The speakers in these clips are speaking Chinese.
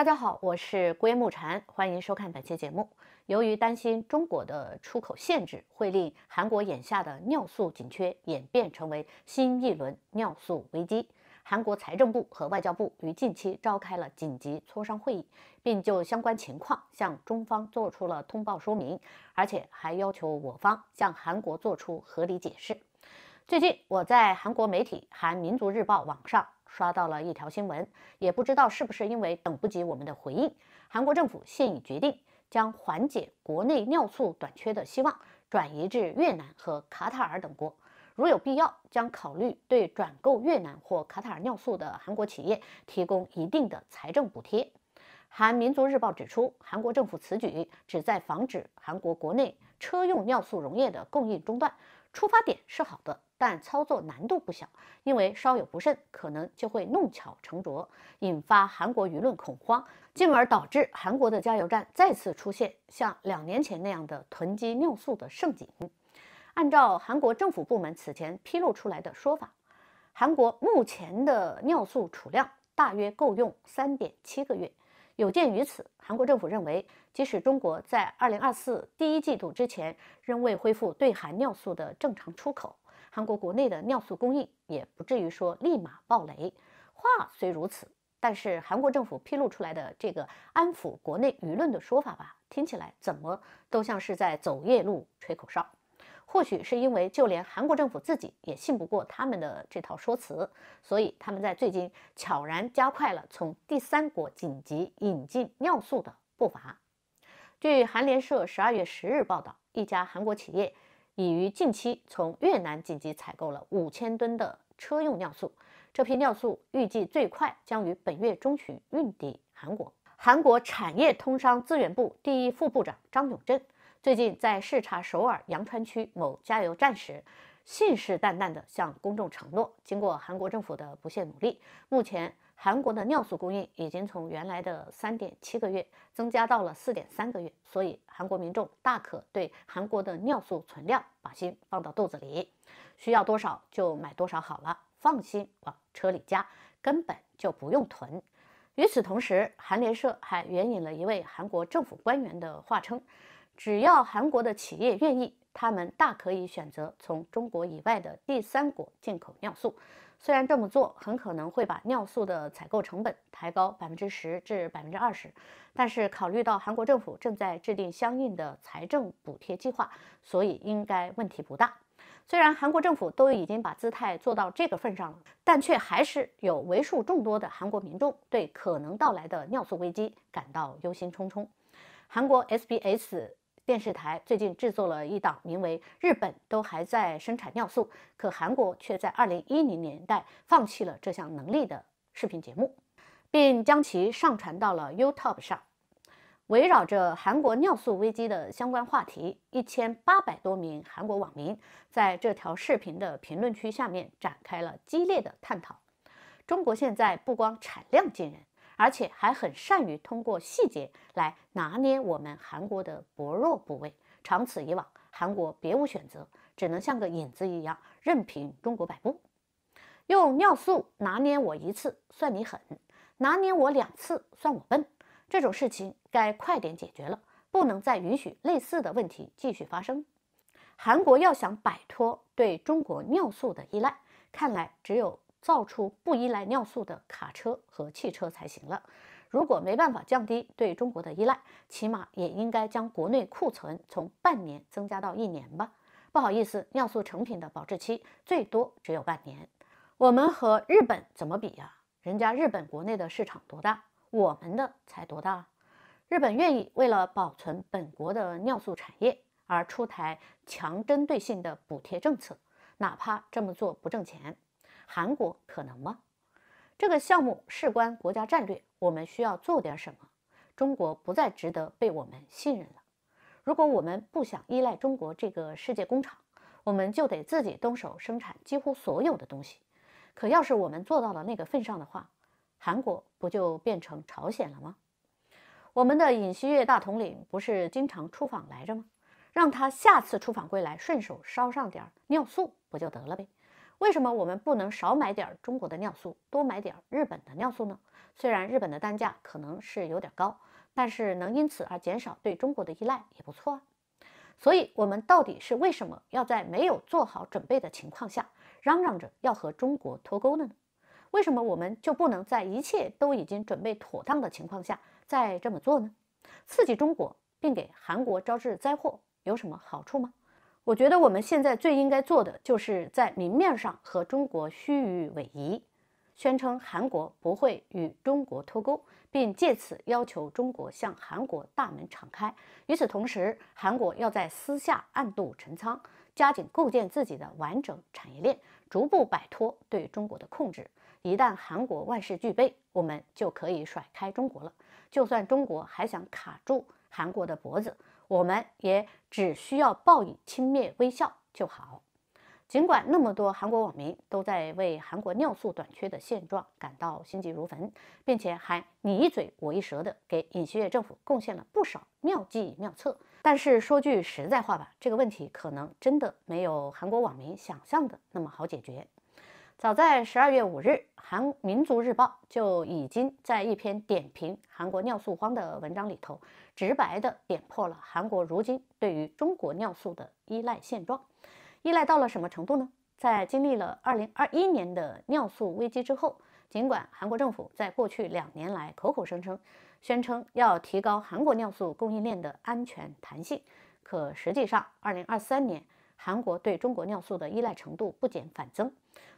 大家好，我是龟木禅，欢迎收看本期节目。由于担心中国的出口限制会令韩国眼下的尿素紧缺演变成为新一轮尿素危机，韩国财政部和外交部于近期召开了紧急磋商会议，并就相关情况向中方做出了通报说明，而且还要求我方向韩国做出合理解释。最近我在韩国媒体《韩民族日报》网上。刷到了一条新闻，也不知道是不是因为等不及我们的回应，韩国政府现已决定将缓解国内尿素短缺的希望转移至越南和卡塔尔等国，如有必要，将考虑对转购越南或卡塔尔尿素的韩国企业提供一定的财政补贴。韩民族日报指出，韩国政府此举旨在防止韩国国内车用尿素溶液的供应中断，出发点是好的。但操作难度不小，因为稍有不慎，可能就会弄巧成拙，引发韩国舆论恐慌，进而导致韩国的加油站再次出现像两年前那样的囤积尿素的盛景。按照韩国政府部门此前披露出来的说法，韩国目前的尿素储量大约够用三点七个月。有鉴于此，韩国政府认为，即使中国在二零二四第一季度之前仍未恢复对韩尿素的正常出口。韩国国内的尿素供应也不至于说立马爆雷。话虽如此，但是韩国政府披露出来的这个安抚国内舆论的说法吧，听起来怎么都像是在走夜路吹口哨。或许是因为就连韩国政府自己也信不过他们的这套说辞，所以他们在最近悄然加快了从第三国紧急引进尿素的步伐。据韩联社十二月十日报道，一家韩国企业。已于近期从越南紧急采购了五千吨的车用尿素，这批尿素预计最快将于本月中旬运抵韩国。韩国产业通商资源部第一副部长张永镇最近在视察首尔杨川区某加油站时，信誓旦旦地向公众承诺，经过韩国政府的不懈努力，目前。韩国的尿素供应已经从原来的三点七个月增加到了四点三个月，所以韩国民众大可对韩国的尿素存量把心放到肚子里，需要多少就买多少好了，放心往车里加，根本就不用囤。与此同时，韩联社还援引了一位韩国政府官员的话称，只要韩国的企业愿意。他们大可以选择从中国以外的第三国进口尿素，虽然这么做很可能会把尿素的采购成本抬高百分之十至百分之二十，但是考虑到韩国政府正在制定相应的财政补贴计划，所以应该问题不大。虽然韩国政府都已经把姿态做到这个份上了，但却还是有为数众多的韩国民众对可能到来的尿素危机感到忧心忡忡。韩国 SBS。电视台最近制作了一档名为《日本都还在生产尿素，可韩国却在二零一零年代放弃了这项能力》的视频节目，并将其上传到了 YouTube 上。围绕着韩国尿素危机的相关话题，一千八百多名韩国网民在这条视频的评论区下面展开了激烈的探讨。中国现在不光产量惊人。而且还很善于通过细节来拿捏我们韩国的薄弱部位，长此以往，韩国别无选择，只能像个影子一样，任凭中国摆布。用尿素拿捏我一次，算你狠；拿捏我两次，算我笨。这种事情该快点解决了，不能再允许类似的问题继续发生。韩国要想摆脱对中国尿素的依赖，看来只有。造出不依赖尿素的卡车和汽车才行了。如果没办法降低对中国的依赖，起码也应该将国内库存从半年增加到一年吧。不好意思，尿素成品的保质期最多只有半年。我们和日本怎么比呀？人家日本国内的市场多大，我们的才多大？日本愿意为了保存本国的尿素产业而出台强针对性的补贴政策，哪怕这么做不挣钱。韩国可能吗？这个项目事关国家战略，我们需要做点什么？中国不再值得被我们信任了。如果我们不想依赖中国这个世界工厂，我们就得自己动手生产几乎所有的东西。可要是我们做到了那个份上的话，韩国不就变成朝鲜了吗？我们的尹锡悦大统领不是经常出访来着吗？让他下次出访归来，顺手捎上点尿素不就得了呗？为什么我们不能少买点中国的尿素，多买点日本的尿素呢？虽然日本的单价可能是有点高，但是能因此而减少对中国的依赖也不错啊。所以，我们到底是为什么要在没有做好准备的情况下，嚷嚷着要和中国脱钩呢？为什么我们就不能在一切都已经准备妥当的情况下再这么做呢？刺激中国，并给韩国招致灾祸，有什么好处吗？我觉得我们现在最应该做的，就是在明面上和中国虚与委蛇，宣称韩国不会与中国脱钩，并借此要求中国向韩国大门敞开。与此同时，韩国要在私下暗度陈仓，加紧构建自己的完整产业链，逐步摆脱对中国的控制。一旦韩国万事俱备，我们就可以甩开中国了。就算中国还想卡住韩国的脖子。我们也只需要报以轻蔑微笑就好。尽管那么多韩国网民都在为韩国尿素短缺的现状感到心急如焚，并且还你一嘴我一舌的给尹锡悦政府贡献了不少妙计妙策，但是说句实在话吧，这个问题可能真的没有韩国网民想象的那么好解决。早在十二月五日，韩民族日报就已经在一篇点评韩国尿素荒的文章里头。直白地点破了韩国如今对于中国尿素的依赖现状，依赖到了什么程度呢？在经历了2021年的尿素危机之后，尽管韩国政府在过去两年来口口声声宣称要提高韩国尿素供应链的安全弹性，可实际上，2023年韩国对中国尿素的依赖程度不减反增，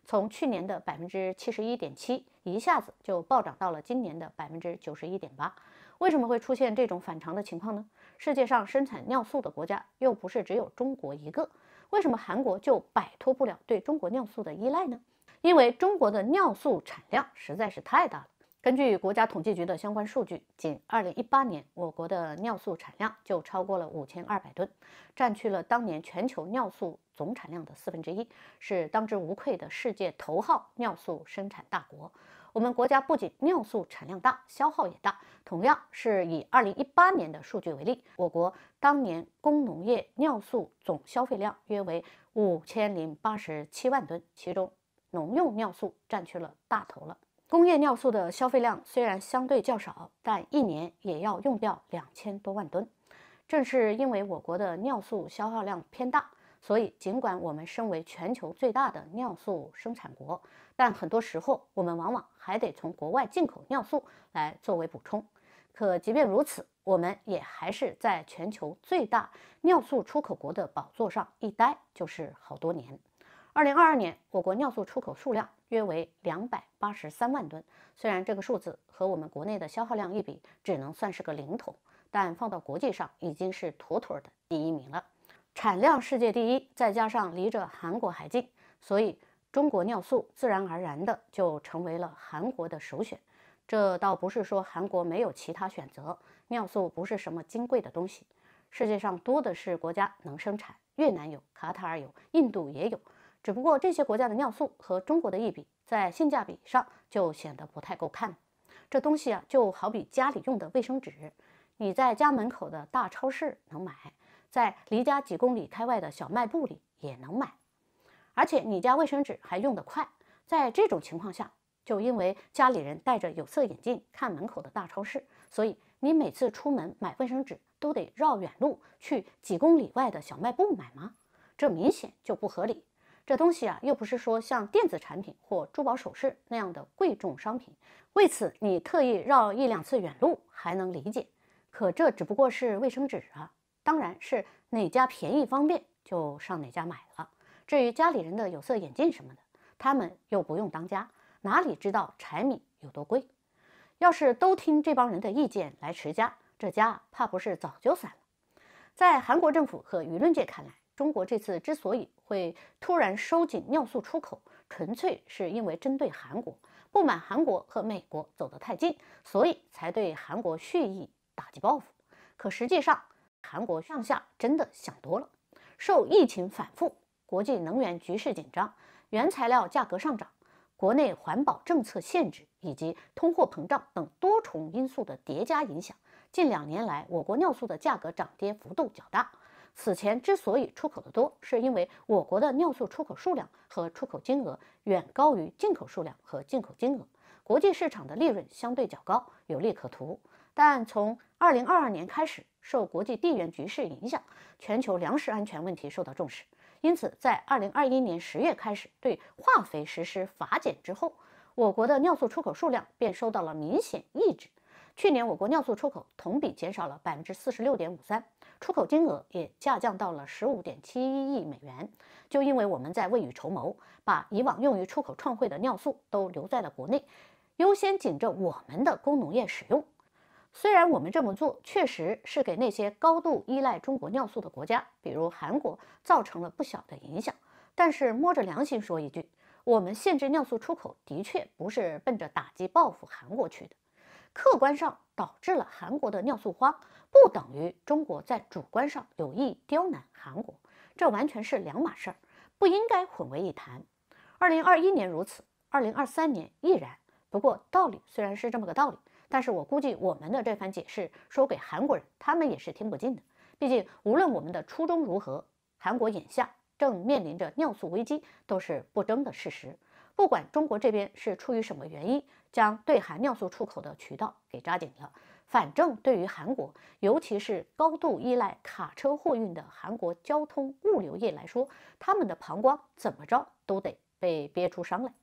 从去年的百分之七十一点七一下子就暴涨到了今年的百分之九十一点八。为什么会出现这种反常的情况呢？世界上生产尿素的国家又不是只有中国一个，为什么韩国就摆脱不了对中国尿素的依赖呢？因为中国的尿素产量实在是太大了。根据国家统计局的相关数据，仅2018年我国的尿素产量就超过了5200吨，占据了当年全球尿素总产量的四分之一，是当之无愧的世界头号尿素生产大国。我们国家不仅尿素产量大，消耗也大。同样是以二零一八年的数据为例，我国当年工农业尿素总消费量约为五千零八十七万吨，其中农用尿素占据了大头了。工业尿素的消费量虽然相对较少，但一年也要用掉两千多万吨。正是因为我国的尿素消耗量偏大，所以尽管我们身为全球最大的尿素生产国，但很多时候，我们往往还得从国外进口尿素来作为补充。可即便如此，我们也还是在全球最大尿素出口国的宝座上一待就是好多年。二零二二年，我国尿素出口数量约为两百八十三万吨。虽然这个数字和我们国内的消耗量一比，只能算是个零头，但放到国际上已经是妥妥的第一名了。产量世界第一，再加上离着韩国还近，所以。中国尿素自然而然的就成为了韩国的首选，这倒不是说韩国没有其他选择，尿素不是什么金贵的东西，世界上多的是国家能生产，越南有，卡塔尔有，印度也有，只不过这些国家的尿素和中国的一比，在性价比上就显得不太够看。这东西啊，就好比家里用的卫生纸，你在家门口的大超市能买，在离家几公里开外的小卖部里也能买。而且你家卫生纸还用得快，在这种情况下，就因为家里人戴着有色眼镜看门口的大超市，所以你每次出门买卫生纸都得绕远路去几公里外的小卖部买吗？这明显就不合理。这东西啊，又不是说像电子产品或珠宝首饰那样的贵重商品，为此你特意绕一两次远路还能理解，可这只不过是卫生纸啊，当然是哪家便宜方便就上哪家买了。至于家里人的有色眼镜什么的，他们又不用当家，哪里知道柴米有多贵？要是都听这帮人的意见来持家，这家怕不是早就散了。在韩国政府和舆论界看来，中国这次之所以会突然收紧尿素出口，纯粹是因为针对韩国，不满韩国和美国走得太近，所以才对韩国蓄意打击报复。可实际上，韩国上下真的想多了，受疫情反复。国际能源局势紧张，原材料价格上涨，国内环保政策限制以及通货膨胀等多重因素的叠加影响，近两年来，我国尿素的价格涨跌幅度较大。此前之所以出口的多，是因为我国的尿素出口数量和出口金额远高于进口数量和进口金额，国际市场的利润相对较高，有利可图。但从二零二二年开始，受国际地缘局势影响，全球粮食安全问题受到重视。因此，在二零二一年十月开始对化肥实施罚减之后，我国的尿素出口数量便受到了明显抑制。去年，我国尿素出口同比减少了百分之四十六点五三，出口金额也下降到了十五点七一亿美元。就因为我们在未雨绸缪，把以往用于出口创汇的尿素都留在了国内，优先紧着我们的工农业使用。虽然我们这么做确实是给那些高度依赖中国尿素的国家，比如韩国，造成了不小的影响，但是摸着良心说一句，我们限制尿素出口的确不是奔着打击报复韩国去的，客观上导致了韩国的尿素荒，不等于中国在主观上有意刁难韩国，这完全是两码事儿，不应该混为一谈。二零二一年如此，二零二三年亦然。不过道理虽然是这么个道理。但是我估计，我们的这番解释说给韩国人，他们也是听不进的。毕竟，无论我们的初衷如何，韩国眼下正面临着尿素危机，都是不争的事实。不管中国这边是出于什么原因，将对韩尿素出口的渠道给扎紧了，反正对于韩国，尤其是高度依赖卡车货运的韩国交通物流业来说，他们的膀胱怎么着都得被憋出伤来。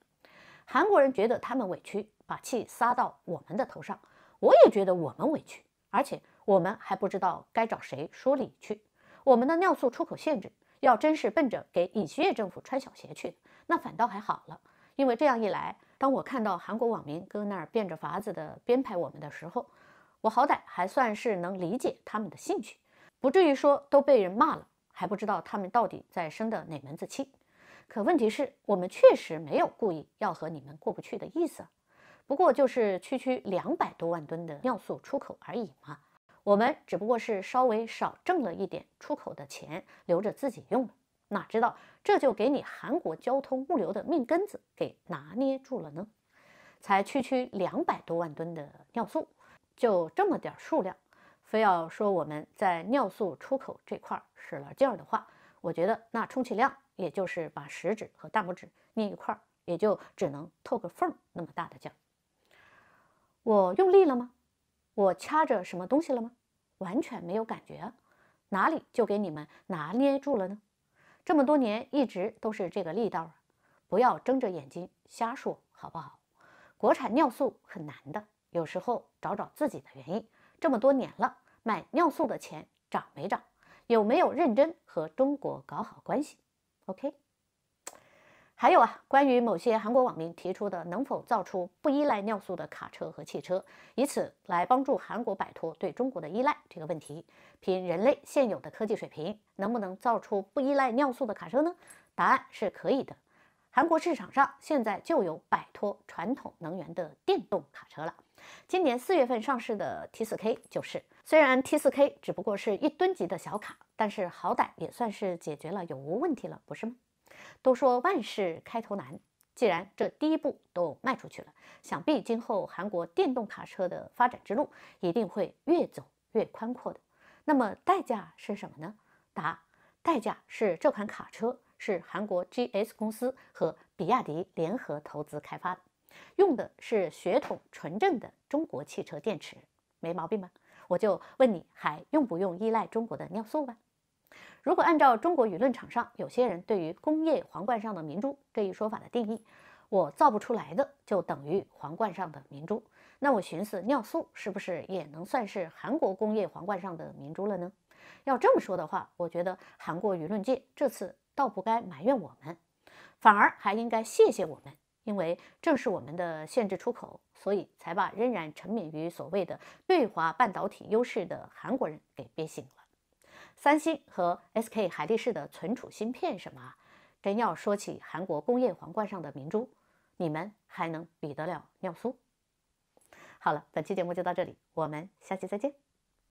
韩国人觉得他们委屈，把气撒到我们的头上。我也觉得我们委屈，而且我们还不知道该找谁说理去。我们的尿素出口限制，要真是奔着给尹锡悦政府穿小鞋去，那反倒还好了。因为这样一来，当我看到韩国网民搁那儿变着法子的编排我们的时候，我好歹还算是能理解他们的兴趣，不至于说都被人骂了还不知道他们到底在生的哪门子气。可问题是我们确实没有故意要和你们过不去的意思，不过就是区区两百多万吨的尿素出口而已嘛。我们只不过是稍微少挣了一点出口的钱，留着自己用哪知道这就给你韩国交通物流的命根子给拿捏住了呢？才区区两百多万吨的尿素，就这么点数量，非要说我们在尿素出口这块使了劲儿的话，我觉得那充其量。也就是把食指和大拇指捏一块儿，也就只能透个缝那么大的劲。儿。我用力了吗？我掐着什么东西了吗？完全没有感觉哪里就给你们拿捏住了呢？这么多年一直都是这个力道啊！不要睁着眼睛瞎说好不好？国产尿素很难的，有时候找找自己的原因。这么多年了，买尿素的钱涨没涨？有没有认真和中国搞好关系？OK，还有啊，关于某些韩国网民提出的能否造出不依赖尿素的卡车和汽车，以此来帮助韩国摆脱对中国的依赖这个问题，凭人类现有的科技水平，能不能造出不依赖尿素的卡车呢？答案是可以的，韩国市场上现在就有摆脱传统能源的电动卡车了。今年四月份上市的 T4K 就是，虽然 T4K 只不过是一吨级的小卡，但是好歹也算是解决了有无问题了，不是吗？都说万事开头难，既然这第一步都迈出去了，想必今后韩国电动卡车的发展之路一定会越走越宽阔的。那么代价是什么呢？答：代价是这款卡车是韩国 GS 公司和比亚迪联合投资开发。用的是血统纯正的中国汽车电池，没毛病吧？我就问你还用不用依赖中国的尿素吧？如果按照中国舆论场上有些人对于“工业皇冠上的明珠”这一说法的定义，我造不出来的就等于皇冠上的明珠。那我寻思，尿素是不是也能算是韩国工业皇冠上的明珠了呢？要这么说的话，我觉得韩国舆论界这次倒不该埋怨我们，反而还应该谢谢我们。因为正是我们的限制出口，所以才把仍然沉迷于所谓的对华半导体优势的韩国人给憋醒了。三星和 SK 海力士的存储芯片什么？真要说起韩国工业皇冠上的明珠，你们还能比得了尿素？好了，本期节目就到这里，我们下期再见。